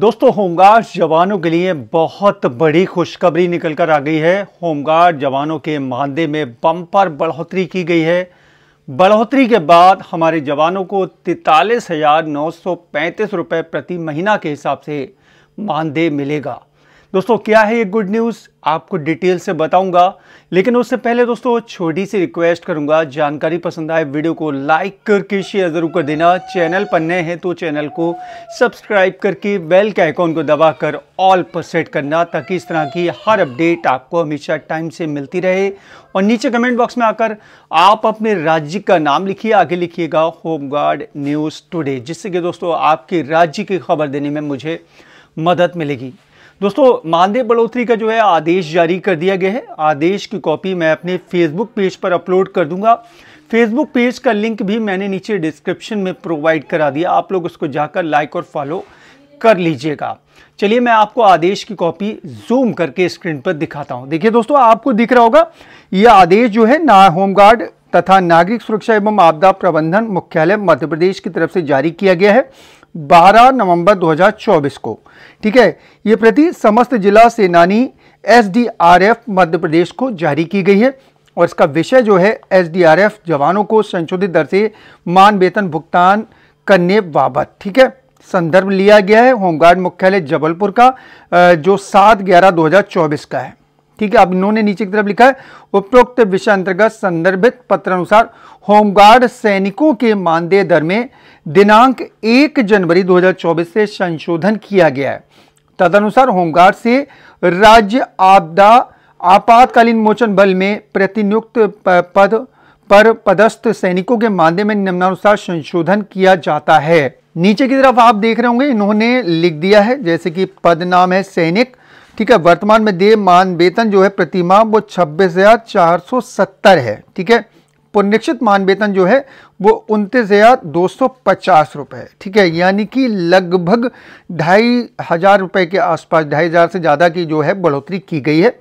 दोस्तों होमगार्ड जवानों के लिए बहुत बड़ी खुशखबरी निकल कर आ गई है होमगार्ड जवानों के मानदेय में बम्पर बढ़ोतरी की गई है बढ़ोतरी के बाद हमारे जवानों को तैतालीस हज़ार नौ सौ पैंतीस रुपये प्रति महीना के हिसाब से मानदेय मिलेगा दोस्तों क्या है ये गुड न्यूज़ आपको डिटेल से बताऊंगा लेकिन उससे पहले दोस्तों छोटी सी रिक्वेस्ट करूंगा जानकारी पसंद आए वीडियो को लाइक करके शेयर ज़रूर कर देना चैनल पर नए हैं तो चैनल को सब्सक्राइब करके बेल के आइकॉन को दबाकर ऑल पर सेट करना ताकि इस तरह की हर अपडेट आपको हमेशा टाइम से मिलती रहे और नीचे कमेंट बॉक्स में आकर आप अपने राज्य का नाम लिखिए आगे लिखिएगा होमगार्ड न्यूज़ टुडे जिससे कि दोस्तों आपके राज्य की खबर देने में मुझे मदद मिलेगी दोस्तों मानदेव बढ़ोतरी का जो है आदेश जारी कर दिया गया है आदेश की कॉपी मैं अपने फेसबुक पेज पर अपलोड कर दूंगा फेसबुक पेज का लिंक भी मैंने नीचे डिस्क्रिप्शन में प्रोवाइड करा दिया आप लोग उसको जाकर लाइक और फॉलो कर लीजिएगा चलिए मैं आपको आदेश की कॉपी जूम करके स्क्रीन पर दिखाता हूं देखिए दोस्तों आपको दिख रहा होगा यह आदेश जो है ना होमगार्ड तथा नागरिक सुरक्षा एवं आपदा प्रबंधन मुख्यालय मध्य प्रदेश की तरफ से जारी किया गया है 12 नवंबर 2024 को ठीक है ये प्रति समस्त जिला सेनानी एसडीआरएफ मध्य प्रदेश को जारी की गई है और इसका विषय जो है एसडीआरएफ जवानों को संशोधित दर से मान वेतन भुगतान करने बाबत ठीक है संदर्भ लिया गया है होमगार्ड मुख्यालय जबलपुर का जो सात ग्यारह दो का है ठीक है अब इन्होंने नीचे की तरफ लिखा है उपरोक्त विषय अंतर्गत संदर्भित पत्र अनुसार होमगार्ड सैनिकों के मानदेय दर में दिनांक एक जनवरी 2024 से संशोधन किया गया है तदनुसार होमगार्ड से राज्य आपदा आपातकालीन मोचन बल में प्रतिनियुक्त पद पर पदस्थ सैनिकों के मानदेय में निम्नानुसार संशोधन किया जाता है नीचे की तरफ आप देख रहे होंगे इन्होंने लिख दिया है जैसे कि पद नाम है सैनिक ठीक है वर्तमान में देय मान वेतन जो है प्रतिमा वो छब्बीस हज़ार चार सौ सत्तर है ठीक है पुनरीक्षित मान वेतन जो है वो उनतीस हज़ार दो सौ पचास रुपये ठीक है यानी कि लगभग ढाई हज़ार रुपये के आसपास ढाई हज़ार से ज़्यादा की जो है बढ़ोतरी की गई है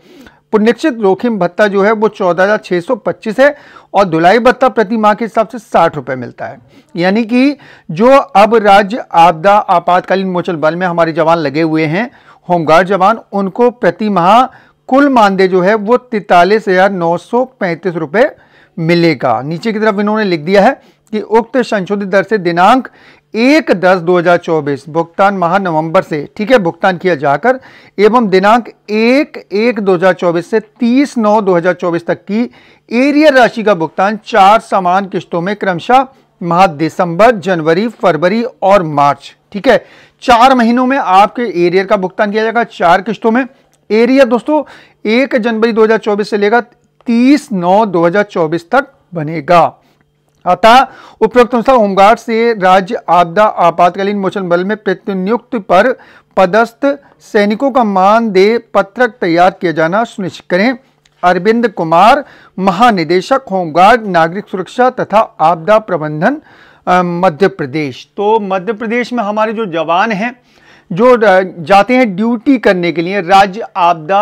पुनरीक्षित जोखिम भत्ता जो है वो चौदह हज़ार छः सौ पच्चीस है और धुलाई भत्ता प्रति माह के हिसाब से साठ रुपये मिलता है यानी कि जो अब राज्य आपदा आपातकालीन मोचल बल में हमारे जवान लगे हुए हैं होमगार्ड जवान उनको प्रति माह कुल मानदेय जो है वो तैतालीस हज़ार नौ सौ पैंतीस रुपये मिलेगा नीचे की तरफ इन्होंने लिख दिया है कि उक्त संशोधित दर से दिनांक एक दस दो हजार चौबीस भुगतान माह नवंबर से ठीक है भुगतान किया जाकर एवं दिनांक एक एक दो हजार चौबीस से तीस नौ दो हजार चौबीस तक की एरियर राशि का भुगतान चार समान किश्तों में क्रमशः माह दिसंबर जनवरी फरवरी और मार्च ठीक है चार महीनों में आपके एरियर का भुगतान किया जाएगा चार किस्तों में एरियर दोस्तों एक जनवरी 2024 से लेगा तीस नौ 2024 तक बनेगा अतः उपयुक्त अनुसार होमगार्ड से राज्य आपदा आपातकालीन मोचन बल में प्रतिनियुक्त पर पदस्थ सैनिकों का मानदेय पत्रक तैयार किया जाना सुनिश्चित करें अरविंद कुमार महानिदेशक होमगार्ड नागरिक सुरक्षा तथा आपदा प्रबंधन मध्य प्रदेश तो मध्य प्रदेश में हमारे जो जवान हैं जो जाते हैं ड्यूटी करने के लिए राज्य आपदा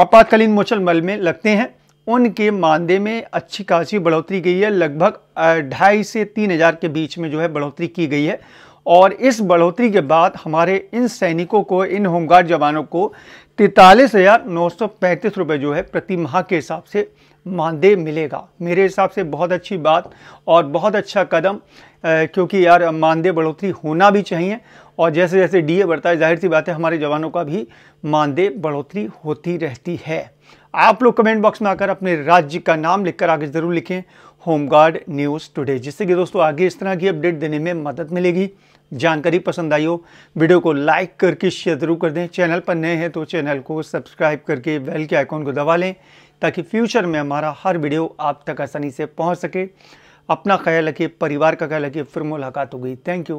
आपातकालीन मुचलमल में लगते हैं उनके मानदेय में अच्छी खासी बढ़ोतरी गई है लगभग ढाई से तीन हज़ार के बीच में जो है बढ़ोतरी की गई है और इस बढ़ोतरी के बाद हमारे इन सैनिकों को इन होमगार्ड जवानों को तैतालीस हज़ार नौ सौ पैंतीस रुपये जो है प्रति माह के हिसाब से मानदेय मिलेगा मेरे हिसाब से बहुत अच्छी बात और बहुत अच्छा कदम क्योंकि यार मानदेय बढ़ोतरी होना भी चाहिए और जैसे जैसे डीए बढ़ता है जाहिर सी बात है हमारे जवानों का भी मानदेय बढ़ोतरी होती रहती है आप लोग कमेंट बॉक्स में आकर अपने राज्य का नाम लिखकर आगे ज़रूर लिखें होमगार्ड न्यूज़ टुडे जिससे कि दोस्तों आगे इस तरह की अपडेट देने में मदद मिलेगी जानकारी पसंद आई हो वीडियो को लाइक करके शेयर जरूर कर दें चैनल पर नए हैं तो चैनल को सब्सक्राइब करके बेल के आइकॉन को दबा लें ताकि फ्यूचर में हमारा हर वीडियो आप तक आसानी से पहुंच सके अपना ख्याल रखिए परिवार का ख्याल रखिए फिर मुलाकात हो गई थैंक यू